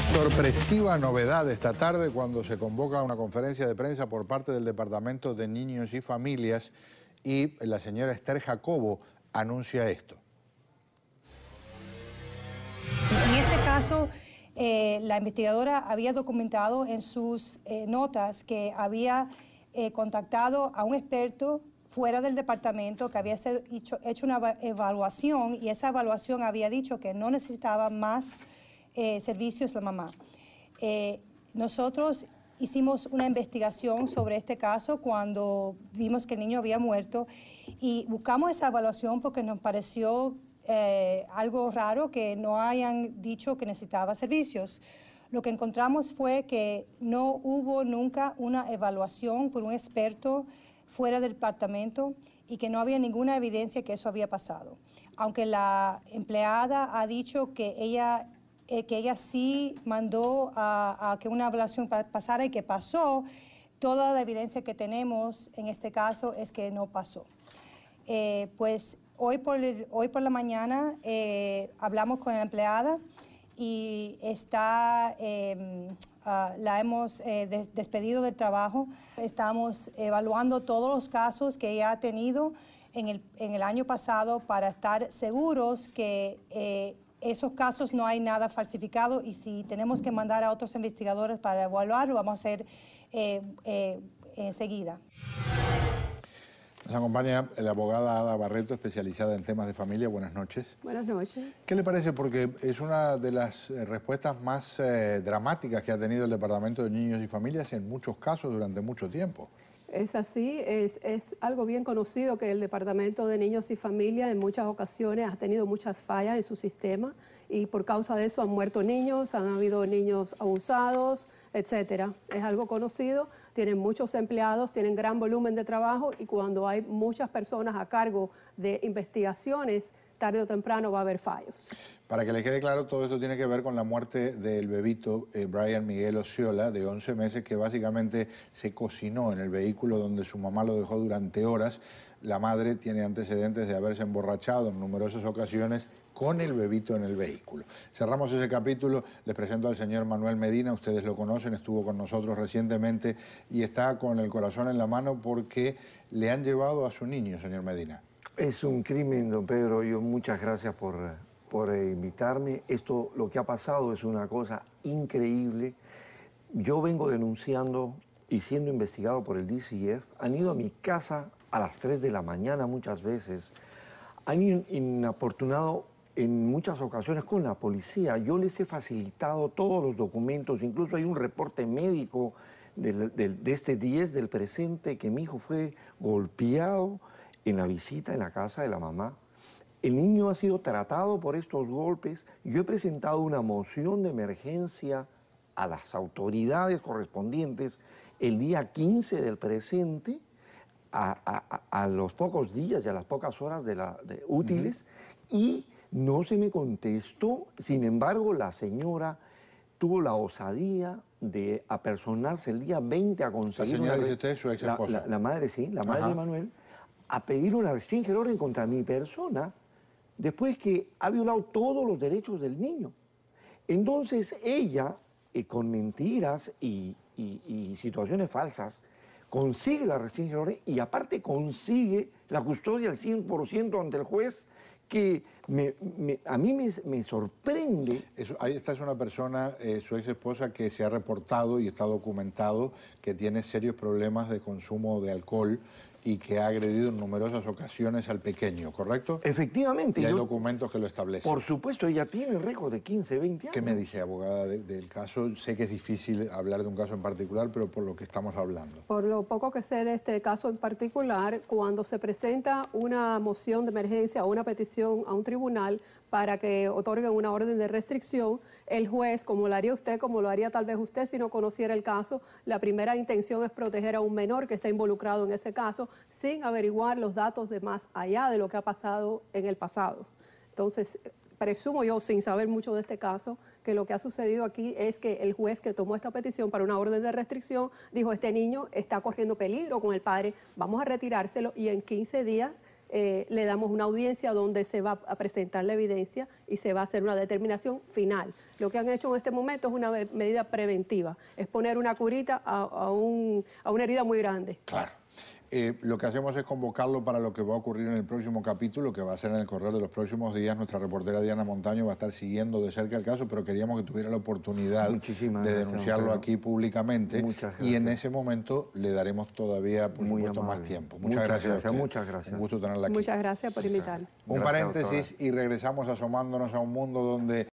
sorpresiva novedad esta tarde cuando se convoca una conferencia de prensa por parte del Departamento de Niños y Familias y la señora Esther Jacobo anuncia esto. En ese caso, eh, la investigadora había documentado en sus eh, notas que había eh, contactado a un experto fuera del departamento que había hecho una evaluación y esa evaluación había dicho que no necesitaba más eh, servicios la mamá. Eh, nosotros hicimos una investigación sobre este caso cuando vimos que el niño había muerto y buscamos esa evaluación porque nos pareció eh, algo raro que no hayan dicho que necesitaba servicios. Lo que encontramos fue que no hubo nunca una evaluación por un experto fuera del departamento y que no había ninguna evidencia que eso había pasado. Aunque la empleada ha dicho que ella eh, que ella sí mandó a, que una ablación pasara y que pasó, toda la evidencia que tenemos en este caso es que no pasó. Eh, pues hoy por, hoy por la mañana eh, hablamos con la empleada y está, em, ah, la hemos despedido del trabajo. Estamos evaluando todos los casos que ella ha tenido en el, en el año pasado para estar seguros que esos casos no hay nada falsificado y si tenemos que mandar a otros investigadores para evaluarlo, vamos a hacer eh, eh, enseguida. Nos acompaña la abogada Ada Barreto, especializada en temas de familia. Buenas noches. Buenas noches. ¿Qué le parece? Porque es una de las eh, respuestas más dramáticas que ha tenido el Departamento de Niños y Familias en muchos casos durante mucho tiempo. Es así, es, algo bien conocido que el Departamento de Niños y Familia en muchas ocasiones ha tenido muchas fallas en su sistema y por causa de eso han muerto niños, han habido niños abusados, etcétera. Es algo conocido, tienen muchos empleados, tienen gran volumen de trabajo y cuando hay muchas personas a cargo de investigaciones tarde o temprano va a haber fallos. Para que les quede claro, todo esto tiene que ver con la muerte del bebito eh, Brian Miguel Osceola, de 11 meses, que básicamente se cocinó en el vehículo donde su mamá lo dejó durante horas. La madre tiene antecedentes de haberse emborrachado en numerosas ocasiones con el bebito en el vehículo. Cerramos ese capítulo, les presento al señor Manuel Medina, ustedes lo conocen, estuvo con nosotros recientemente y está con el corazón en la mano porque le han llevado a su niño, señor Medina. Es un crimen, don Pedro. Yo muchas gracias por, por eh, invitarme. Esto, lo que ha pasado es una cosa increíble. Yo vengo denunciando y siendo investigado por el DCF. Han ido a mi casa a las 3 de la mañana muchas veces. Han inaportunado en muchas ocasiones con la policía. Yo les he facilitado todos los documentos, incluso hay un reporte médico de, de este 10 del presente que mi hijo fue golpeado en la visita en la casa de la mamá. El niño ha sido tratado por estos golpes. Yo he presentado una moción de emergencia a las autoridades correspondientes el día 15 del presente, a, los pocos días y a las pocas horas de, la, útiles, y no se me contestó. Sin embargo, la señora tuvo la osadía de apersonarse el día 20 a conseguir... La señora dice usted, su ex esposa. La, madre, sí, la madre de Manuel a pedir una restringir orden contra mi persona después que ha violado todos los derechos del niño. Entonces ella, eh, con mentiras y, situaciones falsas, consigue la restringir orden y aparte consigue la custodia al 100% ante el juez que a mí me, sorprende. Eso, ahí está es una persona, eh, su ex esposa, que se ha reportado y está documentado que tiene serios problemas de consumo de alcohol y que ha agredido en numerosas ocasiones al pequeño, ¿correcto? Efectivamente. Y hay documentos que lo establecen. Por supuesto, ella tiene récord de 15, 20 años. ¿Qué me dice, abogada, del caso? Sé que es difícil hablar de un caso en particular, pero por lo que estamos hablando. Por lo poco que sé de este caso en particular, cuando se presenta una moción de emergencia o una petición a un tribunal, tribunal para que otorguen una orden de restricción, el juez, como lo haría usted, como lo haría tal vez usted si no conociera el caso, la primera intención es proteger a un menor que está involucrado en ese caso sin averiguar los datos de más allá de lo que ha pasado en el pasado. Entonces, presumo yo, sin saber mucho de este caso, que lo que ha sucedido aquí es que el juez que tomó esta petición para una orden de restricción dijo, este niño está corriendo peligro con el padre, vamos a retirárselo y en 15 días eh, le damos una audiencia donde se va a presentar la evidencia y se va a hacer una determinación final. Lo que han hecho en este momento es una medida preventiva, es poner una curita a, un, a una herida muy grande. Claro. Eh, lo que hacemos es convocarlo para lo que va a ocurrir en el próximo capítulo, que va a ser en el correr de los próximos días. Nuestra reportera Diana Montaño va a estar siguiendo de cerca el caso, pero queríamos que tuviera la oportunidad de denunciarlo aquí públicamente. Y en ese momento le daremos todavía, por supuesto, más tiempo. Muchas, gracias. muchas gracias. Un gusto tenerla aquí. Muchas gracias por invitar. Un paréntesis y regresamos asomándonos a un mundo donde...